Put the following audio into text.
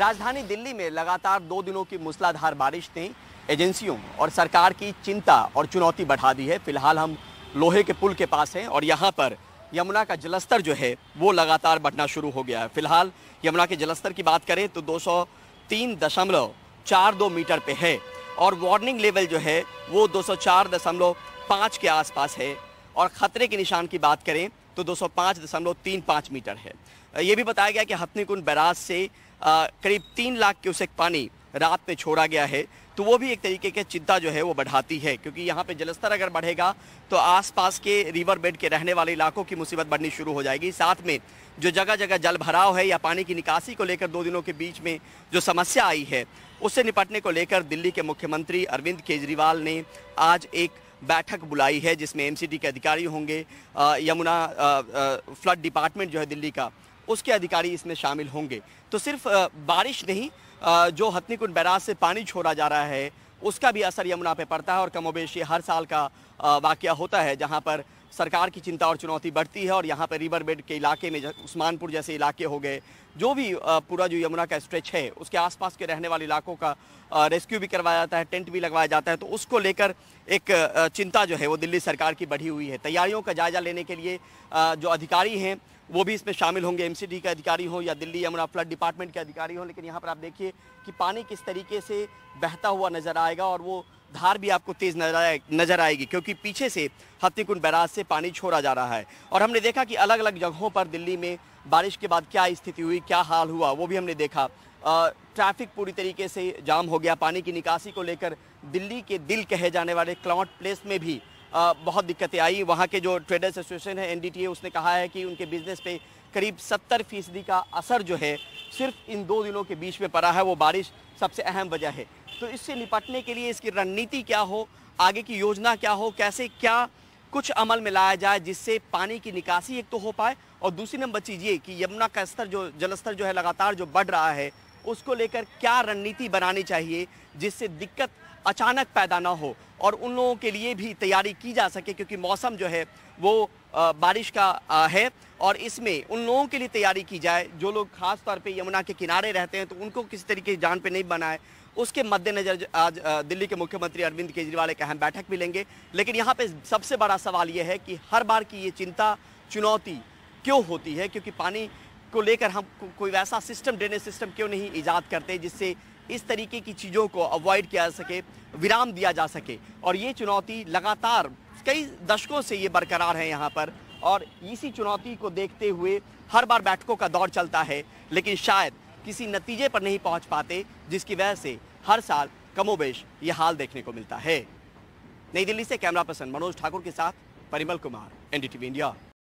राजधानी दिल्ली में लगातार दो दिनों की मूसलाधार बारिश ने एजेंसियों और सरकार की चिंता और चुनौती बढ़ा दी है फिलहाल हम लोहे के पुल के पास हैं और यहाँ पर यमुना का जलस्तर जो है वो लगातार बढ़ना शुरू हो गया है फिलहाल यमुना के जलस्तर की बात करें तो दो सौ तीन दशमलव चार दो मीटर पे है और वार्निंग लेवल जो है वो दो सौ चार दशमलव पाँच के आसपास है और ख़तरे के निशान की बात करें तो दो सौ पाँच दशमलव तीन पाँच मीटर है ये भी बताया गया कि हथनी बैराज से करीब तीन लाख क्यूसेक पानी रात में छोड़ा गया है तो वो भी एक तरीके की चिंता जो है वो बढ़ाती है क्योंकि यहाँ पे जलस्तर अगर बढ़ेगा तो आसपास के रिवर बेड के रहने वाले इलाकों की मुसीबत बढ़नी शुरू हो जाएगी साथ में जो जगह जगह जल भराव है या पानी की निकासी को लेकर दो दिनों के बीच में जो समस्या आई है उससे निपटने को लेकर दिल्ली के मुख्यमंत्री अरविंद केजरीवाल ने आज एक बैठक बुलाई है जिसमें एम के अधिकारी होंगे यमुना फ्लड डिपार्टमेंट जो है दिल्ली का उसके अधिकारी इसमें शामिल होंगे तो सिर्फ बारिश नहीं जो हथनीकुंड बैराज से पानी छोड़ा जा रहा है उसका भी असर यमुना पे पड़ता है और कमोबेश ये हर साल का वाक़ होता है जहाँ पर सरकार की चिंता और चुनौती बढ़ती है और यहाँ पर रिवर बेड के इलाके में उस्मानपुर जैसे इलाके हो गए जो भी पूरा जो यमुना का स्ट्रेच है उसके आसपास के रहने वाले इलाकों का रेस्क्यू भी करवाया जाता है टेंट भी लगवाया जाता है तो उसको लेकर एक चिंता जो है वो दिल्ली सरकार की बढ़ी हुई है तैयारियों का जायजा लेने के लिए जो अधिकारी हैं वो भी इसमें शामिल होंगे एम के अधिकारी हों या दिल्ली यमुना फ्लड डिपार्टमेंट के अधिकारी हों लेकिन यहाँ पर आप देखिए कि पानी किस तरीके से बहता हुआ नज़र आएगा और वो धार भी आपको तेज नजर आए नजर आएगी क्योंकि पीछे से हफ्तीकुंड बैराज से पानी छोड़ा जा रहा है और हमने देखा कि अलग अलग जगहों पर दिल्ली में बारिश के बाद क्या स्थिति हुई क्या हाल हुआ वो भी हमने देखा ट्रैफिक पूरी तरीके से जाम हो गया पानी की निकासी को लेकर दिल्ली के दिल कहे जाने वाले क्लॉट प्लेस में भी आ, बहुत दिक्कतें आई वहाँ के जो ट्रेडर्स एसोसिएशन है एन उसने कहा है कि उनके बिजनेस पे करीब 70 फीसदी का असर जो है सिर्फ इन दो दिनों के बीच में पड़ा है वो बारिश सबसे अहम वजह है तो इससे निपटने के लिए इसकी रणनीति क्या हो आगे की योजना क्या हो कैसे क्या कुछ अमल में लाया जाए जिससे पानी की निकासी एक तो हो पाए और दूसरी नंबर चीज़ ये कि यमुना का स्तर जो जलस्तर जो है लगातार जो बढ़ रहा है उसको लेकर क्या रणनीति बनानी चाहिए जिससे दिक्कत अचानक पैदा ना हो और उन लोगों के लिए भी तैयारी की जा सके क्योंकि मौसम जो है वो बारिश का है और इसमें उन लोगों के लिए तैयारी की जाए जो लोग खास तौर पे यमुना के किनारे रहते हैं तो उनको किसी तरीके की जान पे नहीं बनाए उसके मद्देनज़र आज दिल्ली के मुख्यमंत्री अरविंद केजरीवाल एक अहम बैठक भी लेंगे लेकिन यहाँ पे सबसे बड़ा सवाल ये है कि हर बार की ये चिंता चुनौती क्यों होती है क्योंकि पानी को लेकर हम को, कोई वैसा सिस्टम ड्रेनेज सिस्टम क्यों नहीं ईजाद करते जिससे इस तरीके की चीज़ों को अवॉइड किया जा सके विराम दिया जा सके और ये चुनौती लगातार कई दशकों से ये बरकरार है यहाँ पर और इसी चुनौती को देखते हुए हर बार बैठकों का दौर चलता है लेकिन शायद किसी नतीजे पर नहीं पहुँच पाते जिसकी वजह से हर साल कमोबेश ये हाल देखने को मिलता है नई दिल्ली से कैमरा पर्सन मनोज ठाकुर के साथ परिमल कुमार एनडीटीवी इंडिया